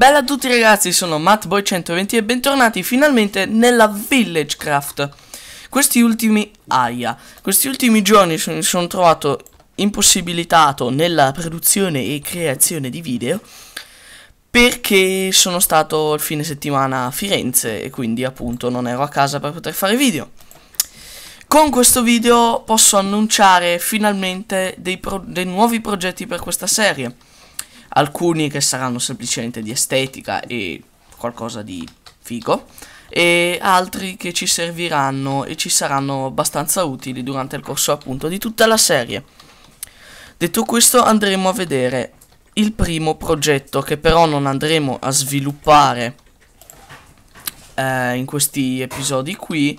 Bella a tutti ragazzi, sono MattBoy120 e bentornati finalmente nella Villagecraft. Questi ultimi... aia. Questi ultimi giorni mi sono trovato impossibilitato nella produzione e creazione di video perché sono stato il fine settimana a Firenze e quindi appunto non ero a casa per poter fare video. Con questo video posso annunciare finalmente dei, dei nuovi progetti per questa serie alcuni che saranno semplicemente di estetica e qualcosa di figo e altri che ci serviranno e ci saranno abbastanza utili durante il corso appunto di tutta la serie. Detto questo andremo a vedere il primo progetto che però non andremo a sviluppare eh, in questi episodi qui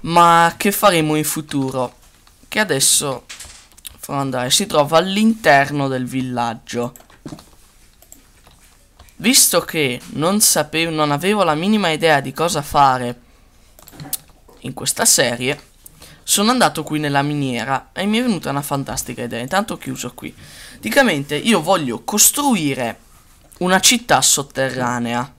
ma che faremo in futuro che adesso farò andare si trova all'interno del villaggio Visto che non, sapevo, non avevo la minima idea di cosa fare in questa serie, sono andato qui nella miniera e mi è venuta una fantastica idea. Intanto ho chiuso qui. Praticamente io voglio costruire una città sotterranea.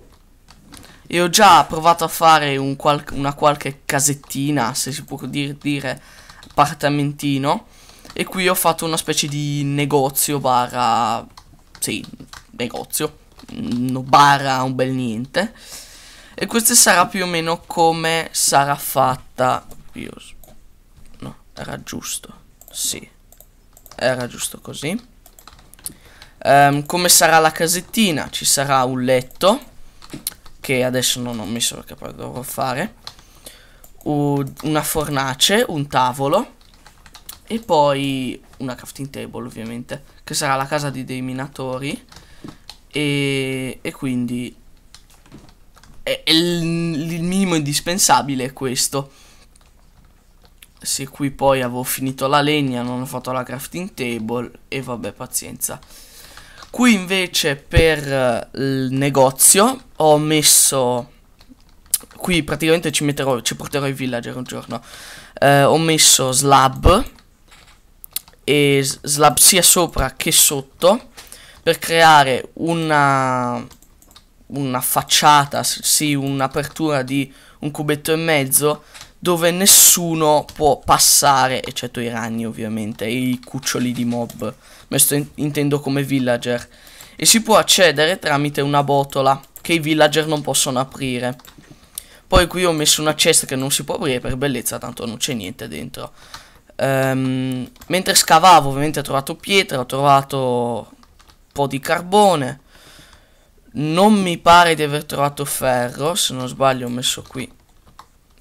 E ho già provato a fare un qual una qualche casettina, se si può dire, dire appartamentino. E qui ho fatto una specie di negozio barra... Sì, negozio no barra un bel niente e questa sarà più o meno come sarà fatta io no era giusto sì era giusto così um, come sarà la casettina ci sarà un letto che adesso non ho messo perché poi dovrò fare una fornace un tavolo e poi una crafting table ovviamente che sarà la casa di dei minatori e, e quindi è, è il, il minimo indispensabile è questo se qui poi avevo finito la legna non ho fatto la crafting table e vabbè pazienza qui invece per eh, il negozio ho messo qui praticamente ci, metterò, ci porterò i villager un giorno eh, ho messo slab e slab sia sopra che sotto per creare una, una facciata, sì, un'apertura di un cubetto e mezzo dove nessuno può passare, eccetto i ragni ovviamente, i cuccioli di mob, questo intendo come villager, e si può accedere tramite una botola che i villager non possono aprire. Poi qui ho messo una cesta che non si può aprire per bellezza, tanto non c'è niente dentro. Um, mentre scavavo ovviamente ho trovato pietra, ho trovato po' di carbone. Non mi pare di aver trovato ferro, se non sbaglio ho messo qui.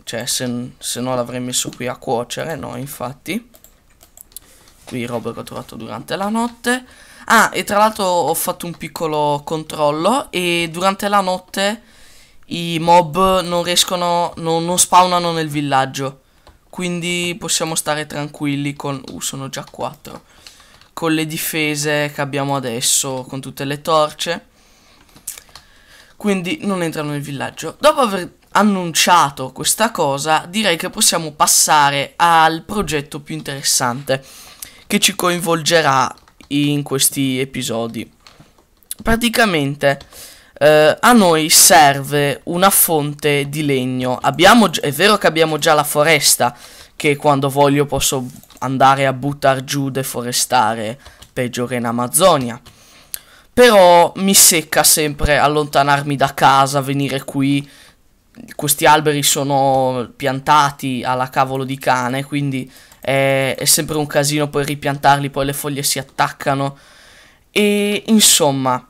Cioè, se, se no l'avrei messo qui a cuocere, no, infatti. Qui roba che ho trovato durante la notte. Ah, e tra l'altro ho fatto un piccolo controllo e durante la notte i mob non riescono, non, non spawnano nel villaggio. Quindi possiamo stare tranquilli con... Uh, sono già 4 con le difese che abbiamo adesso, con tutte le torce. Quindi non entrano nel villaggio. Dopo aver annunciato questa cosa, direi che possiamo passare al progetto più interessante che ci coinvolgerà in questi episodi. Praticamente eh, a noi serve una fonte di legno. Abbiamo, è vero che abbiamo già la foresta, che quando voglio posso andare a buttare giù deforestare peggiore in Amazzonia. Però mi secca sempre allontanarmi da casa, venire qui. Questi alberi sono piantati alla cavolo di cane, quindi è, è sempre un casino poi ripiantarli, poi le foglie si attaccano. E insomma,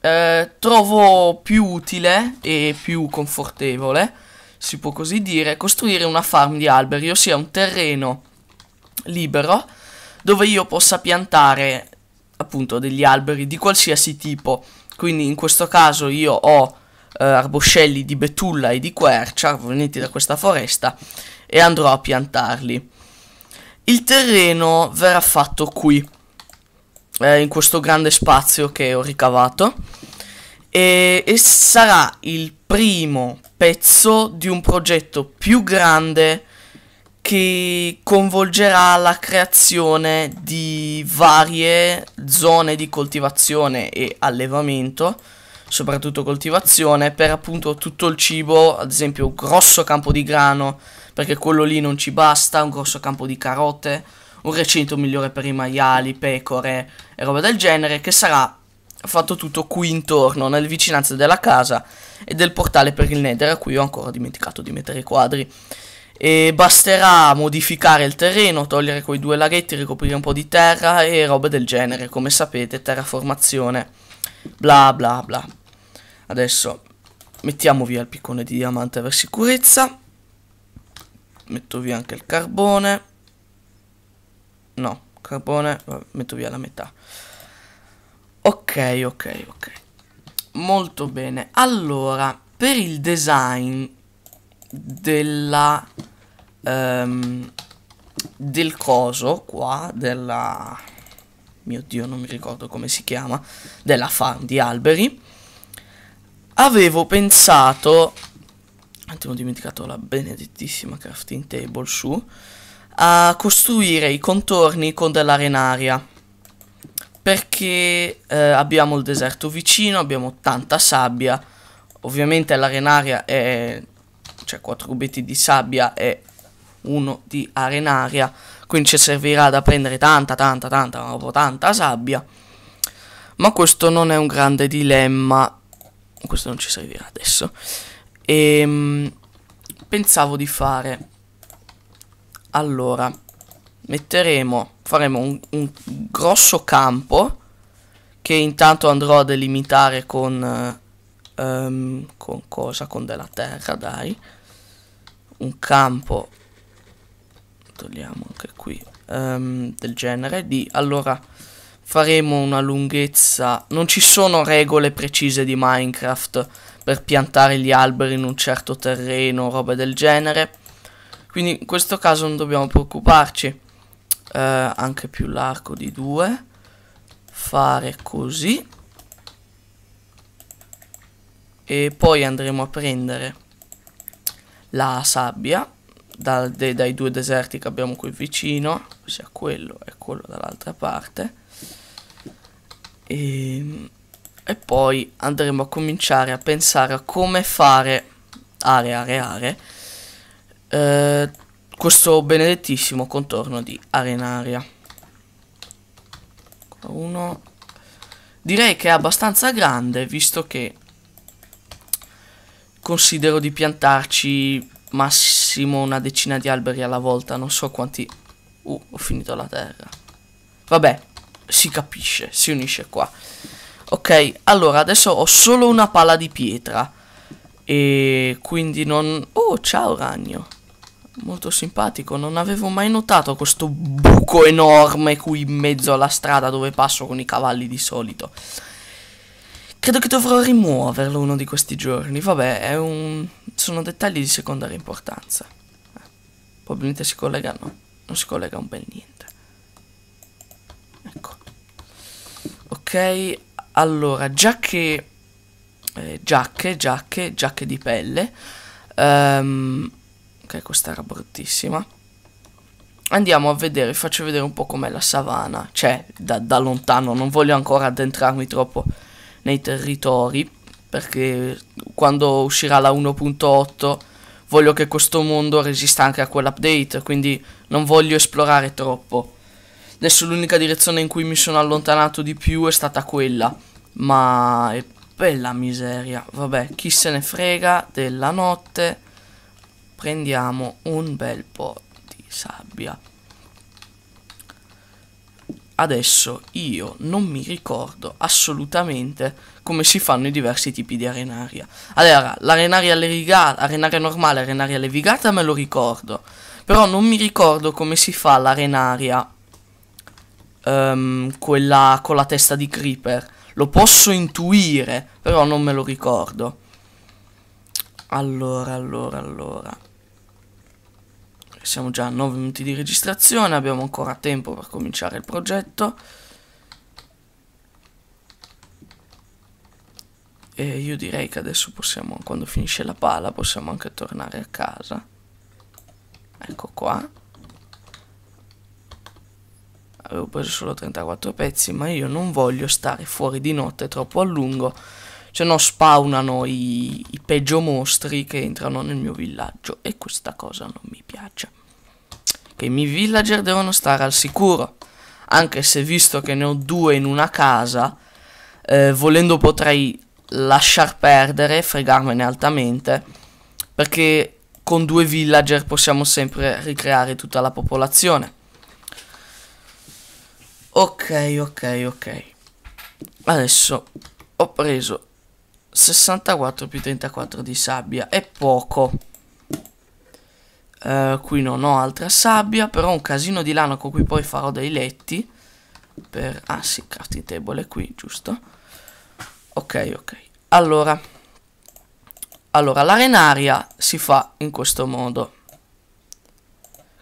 eh, trovo più utile e più confortevole, si può così dire, costruire una farm di alberi, ossia un terreno libero dove io possa piantare appunto degli alberi di qualsiasi tipo. Quindi in questo caso io ho eh, arboscelli di betulla e di quercia provenienti da questa foresta e andrò a piantarli. Il terreno verrà fatto qui, eh, in questo grande spazio che ho ricavato, e, e sarà il primo pezzo di un progetto più grande che convolgerà la creazione di varie zone di coltivazione e allevamento, soprattutto coltivazione, per appunto tutto il cibo, ad esempio un grosso campo di grano, perché quello lì non ci basta, un grosso campo di carote, un recinto migliore per i maiali, pecore e roba del genere, che sarà fatto tutto qui intorno, nelle vicinanze della casa e del portale per il nether, a cui ho ancora dimenticato di mettere i quadri e basterà modificare il terreno, togliere quei due laghetti, ricoprire un po' di terra e robe del genere, come sapete, terraformazione, bla bla bla. Adesso mettiamo via il piccone di diamante per sicurezza, metto via anche il carbone, no, carbone, metto via la metà. Ok, ok, ok. Molto bene. Allora, per il design della um, del coso qua, della... mio dio non mi ricordo come si chiama, della farm di alberi, avevo pensato, attimo ho dimenticato la benedettissima crafting table su, a costruire i contorni con dell'arenaria perché eh, abbiamo il deserto vicino, abbiamo tanta sabbia, ovviamente l'arenaria è, cioè 4 cubetti di sabbia è uno di arenaria quindi ci servirà da prendere tanta tanta tanta proprio tanta sabbia ma questo non è un grande dilemma questo non ci servirà adesso e, ehm, pensavo di fare allora metteremo faremo un, un grosso campo che intanto andrò a delimitare con um, con cosa con della terra dai un campo togliamo anche qui um, del genere di allora faremo una lunghezza non ci sono regole precise di minecraft per piantare gli alberi in un certo terreno roba del genere quindi in questo caso non dobbiamo preoccuparci uh, anche più l'arco di 2 fare così e poi andremo a prendere la sabbia dal, de, dai due deserti che abbiamo qui vicino, sia quello e quello dall'altra parte. E, ehm, e poi andremo a cominciare a pensare a come fare aree, aree, aree, eh, questo benedettissimo contorno di arenaria. Uno. Direi che è abbastanza grande, visto che considero di piantarci massimo massimo una decina di alberi alla volta, non so quanti... Uh, ho finito la terra. Vabbè, si capisce, si unisce qua. Ok, allora adesso ho solo una pala di pietra. E quindi non... Oh, ciao ragno. Molto simpatico, non avevo mai notato questo buco enorme qui in mezzo alla strada dove passo con i cavalli di solito. Credo che dovrò rimuoverlo uno di questi giorni. Vabbè, un... sono dettagli di secondaria importanza. Eh, probabilmente si collega, no, non si collega un bel niente. Ecco. Ok, allora, giacche... Eh, giacche, giacche, giacche di pelle. Um, ok, questa era bruttissima. Andiamo a vedere, faccio vedere un po' com'è la savana. Cioè, da, da lontano, non voglio ancora addentrarmi troppo nei territori perché quando uscirà la 1.8 voglio che questo mondo resista anche a quell'update, quindi non voglio esplorare troppo. Adesso l'unica direzione in cui mi sono allontanato di più è stata quella, ma è bella miseria. Vabbè, chi se ne frega della notte. Prendiamo un bel po' di sabbia adesso io non mi ricordo assolutamente come si fanno i diversi tipi di arenaria. Allora, l'arenaria levigata, arenaria normale, arenaria levigata me lo ricordo, però non mi ricordo come si fa l'arenaria, um, quella con la testa di creeper. Lo posso intuire, però non me lo ricordo. Allora, allora, allora siamo già a 9 minuti di registrazione, abbiamo ancora tempo per cominciare il progetto. E io direi che adesso possiamo, quando finisce la pala, possiamo anche tornare a casa. Ecco qua. Avevo preso solo 34 pezzi, ma io non voglio stare fuori di notte troppo a lungo se cioè, no spawnano i, i peggio mostri che entrano nel mio villaggio e questa cosa non mi piace. Che i miei villager devono stare al sicuro, anche se visto che ne ho due in una casa, eh, volendo potrei lasciar perdere, fregarmene altamente, perché con due villager possiamo sempre ricreare tutta la popolazione. Ok, ok, ok. Adesso ho preso 64 più 34 di sabbia è poco. Uh, qui non ho altra sabbia, però un casino di lana con cui poi farò dei letti. Per... Ah sì, crafting table è qui, giusto? Ok, ok. Allora, allora l'arenaria si fa in questo modo.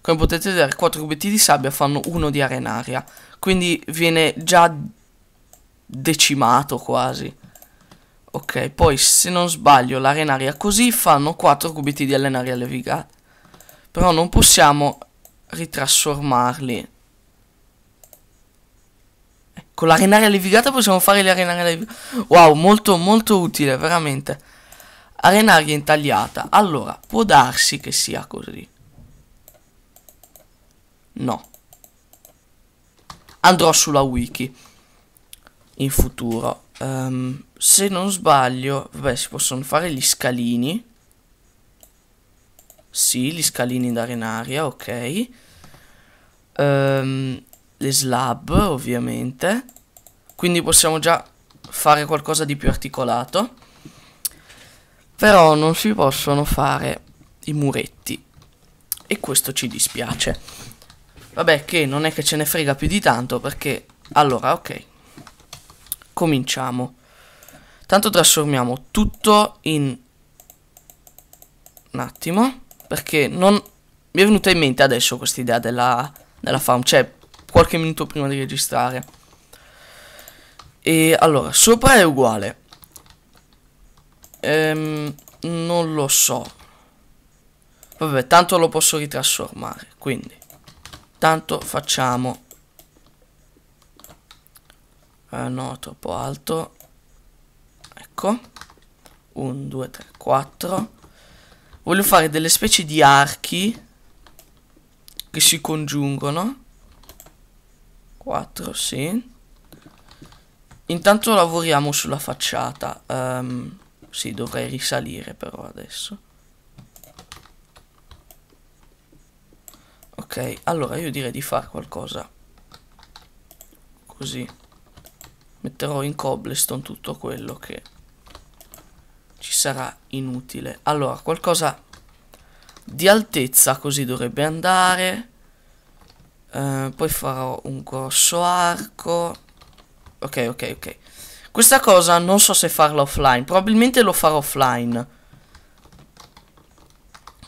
Come potete vedere, 4 cubetti di sabbia fanno uno di arenaria. Quindi viene già decimato quasi. Ok, poi se non sbaglio l'arenaria così fanno 4 cubiti di allenaria levigata. Però non possiamo ritrasformarli. Con ecco, l'arenaria levigata possiamo fare l'arenaria levigata. Wow, molto molto utile, veramente. Arenaria intagliata. Allora, può darsi che sia così. No. Andrò sulla wiki. In futuro. Um, se non sbaglio, vabbè, si possono fare gli scalini. Sì, gli scalini da arenaria, ok. Um, le slab, ovviamente. Quindi possiamo già fare qualcosa di più articolato. Però non si possono fare i muretti. E questo ci dispiace. Vabbè, che non è che ce ne frega più di tanto, perché... Allora, ok. Cominciamo. Tanto trasformiamo tutto in... Un attimo. Perché non... Mi è venuta in mente adesso questa idea della, della farm. Cioè, qualche minuto prima di registrare. E allora, sopra è uguale. Ehm, non lo so. Vabbè, tanto lo posso ritrasformare. Quindi, tanto facciamo... Eh, no, troppo alto ecco 1 2 3 4 voglio fare delle specie di archi che si congiungono 4 sì intanto lavoriamo sulla facciata um, sì dovrei risalire però adesso ok allora io direi di fare qualcosa così metterò in cobblestone tutto quello che sarà inutile. Allora, qualcosa di altezza così dovrebbe andare. Uh, poi farò un grosso arco. Ok, ok, ok. Questa cosa non so se farla offline. Probabilmente lo farò offline.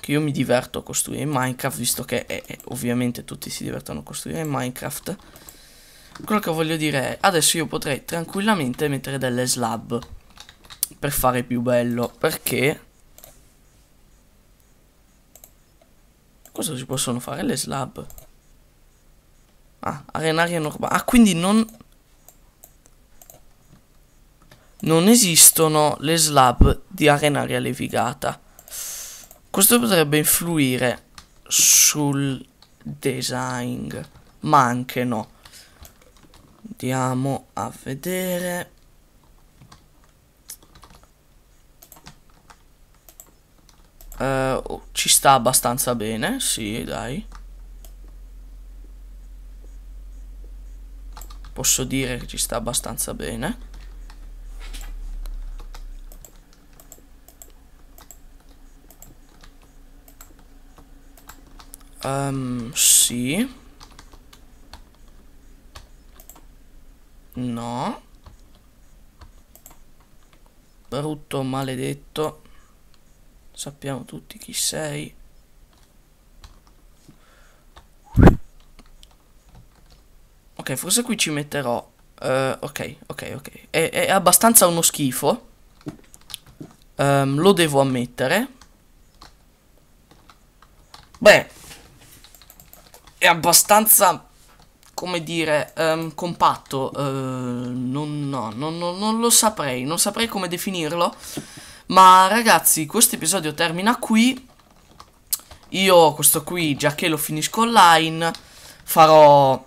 Che io mi diverto a costruire in Minecraft, visto che eh, eh, ovviamente tutti si divertono a costruire in Minecraft. Quello che voglio dire è, adesso io potrei tranquillamente mettere delle slab per fare più bello perché cosa si possono fare le slab ah arenaria normale ah quindi non non esistono le slab di arenaria levigata questo potrebbe influire sul design ma anche no andiamo a vedere Uh, oh, ci sta abbastanza bene, sì, dai. Posso dire che ci sta abbastanza bene. Um, sì. No. Brutto, maledetto sappiamo tutti chi sei ok forse qui ci metterò uh, ok ok ok è, è, abbastanza uno schifo um, lo devo ammettere beh è abbastanza come dire, um, compatto, uh, non, no, non, non, non, lo saprei, non saprei come definirlo, ma ragazzi, questo episodio termina qui. Io questo qui, già che lo finisco online, farò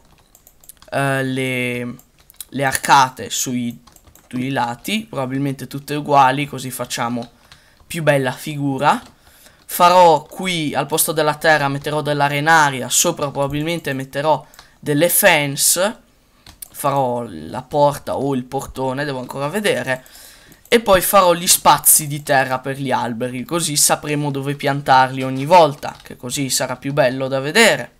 eh, le, le arcate sui due lati, probabilmente tutte uguali, così facciamo più bella figura. Farò qui, al posto della terra, metterò dell'arenaria, sopra probabilmente metterò delle fence, farò la porta o il portone, devo ancora vedere e poi farò gli spazi di terra per gli alberi, così sapremo dove piantarli ogni volta, che così sarà più bello da vedere.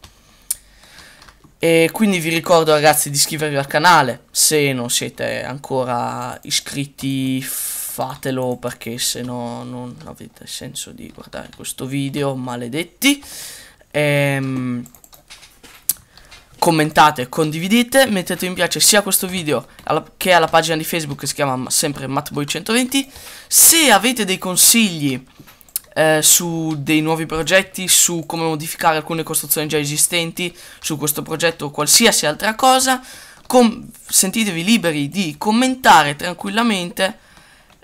E quindi vi ricordo ragazzi di iscrivervi al canale, se non siete ancora iscritti fatelo perché se no non avete senso di guardare questo video, maledetti. Ehm commentate, condividete, mettete mi piace sia a questo video che alla pagina di Facebook che si chiama sempre Matboy120. Se avete dei consigli eh, su dei nuovi progetti, su come modificare alcune costruzioni già esistenti, su questo progetto o qualsiasi altra cosa, sentitevi liberi di commentare tranquillamente.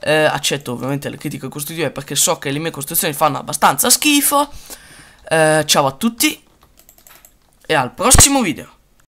Eh, accetto ovviamente le critiche costruttive perché so che le mie costruzioni fanno abbastanza schifo. Eh, ciao a tutti e al prossimo video